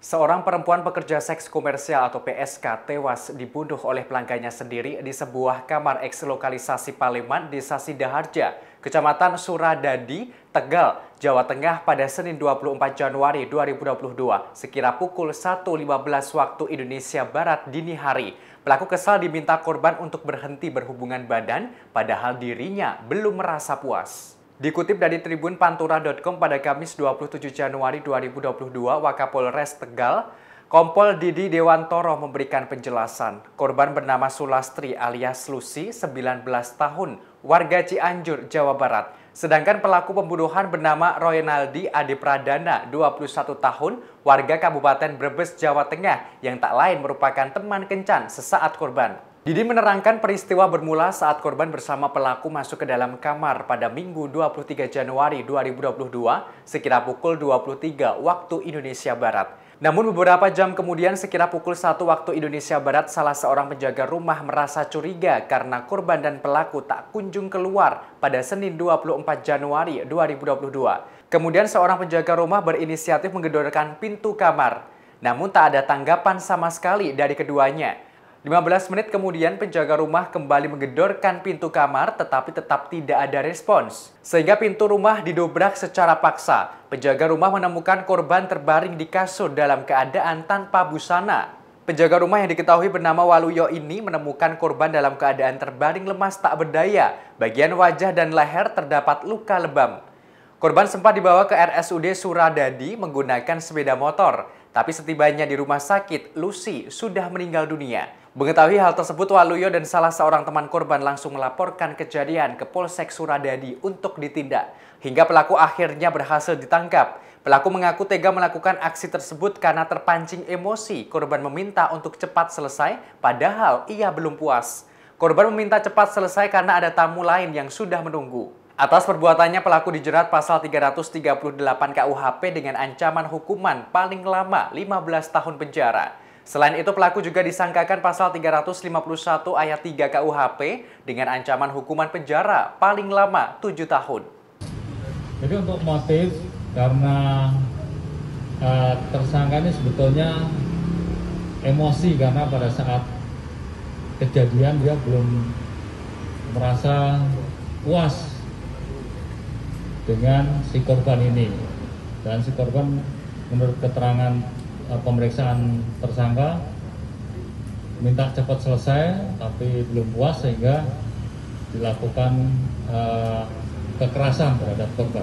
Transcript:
Seorang perempuan pekerja seks komersial atau PSK tewas dibunuh oleh pelanggannya sendiri di sebuah kamar eks lokalisasi Paleman, Sasi Daharja, Kecamatan Suradadi, Tegal, Jawa Tengah pada Senin 24 Januari 2022 sekira pukul 1.15 waktu Indonesia Barat dini hari. Pelaku kesal diminta korban untuk berhenti berhubungan badan padahal dirinya belum merasa puas. Dikutip dari Tribun Pantura.com pada Kamis 27 Januari 2022, Wakapolres Tegal, Kompol Didi Dewantoro memberikan penjelasan. Korban bernama Sulastri alias Lucy, 19 tahun, warga Cianjur, Jawa Barat. Sedangkan pelaku pembunuhan bernama Royenaldi Adi Pradana, 21 tahun, warga Kabupaten Brebes, Jawa Tengah, yang tak lain merupakan teman kencan sesaat korban. Didi menerangkan peristiwa bermula saat korban bersama pelaku masuk ke dalam kamar pada Minggu 23 Januari 2022 sekira pukul 23 waktu Indonesia Barat. Namun beberapa jam kemudian sekira pukul 1 waktu Indonesia Barat salah seorang penjaga rumah merasa curiga karena korban dan pelaku tak kunjung keluar pada Senin 24 Januari 2022. Kemudian seorang penjaga rumah berinisiatif menggedorkan pintu kamar. Namun tak ada tanggapan sama sekali dari keduanya. 15 menit kemudian penjaga rumah kembali menggedorkan pintu kamar tetapi tetap tidak ada respons. Sehingga pintu rumah didobrak secara paksa. Penjaga rumah menemukan korban terbaring di kasur dalam keadaan tanpa busana. Penjaga rumah yang diketahui bernama Waluyo ini menemukan korban dalam keadaan terbaring lemas tak berdaya. Bagian wajah dan leher terdapat luka lebam. Korban sempat dibawa ke RSUD Suradadi menggunakan sepeda motor. Tapi setibanya di rumah sakit, Lucy sudah meninggal dunia. Mengetahui hal tersebut, Waluyo dan salah seorang teman korban langsung melaporkan kejadian ke Polsek Suradadi untuk ditindak. Hingga pelaku akhirnya berhasil ditangkap. Pelaku mengaku tega melakukan aksi tersebut karena terpancing emosi. Korban meminta untuk cepat selesai, padahal ia belum puas. Korban meminta cepat selesai karena ada tamu lain yang sudah menunggu. Atas perbuatannya pelaku dijerat pasal 338 KUHP dengan ancaman hukuman paling lama 15 tahun penjara. Selain itu pelaku juga disangkakan pasal 351 ayat 3 KUHP dengan ancaman hukuman penjara paling lama 7 tahun. Jadi untuk motif karena uh, eh, tersangka ini sebetulnya emosi karena pada saat kejadian dia belum merasa puas dengan si korban ini dan si korban menurut keterangan eh, pemeriksaan tersangka minta cepat selesai tapi belum puas sehingga dilakukan uh, kekerasan terhadap korban.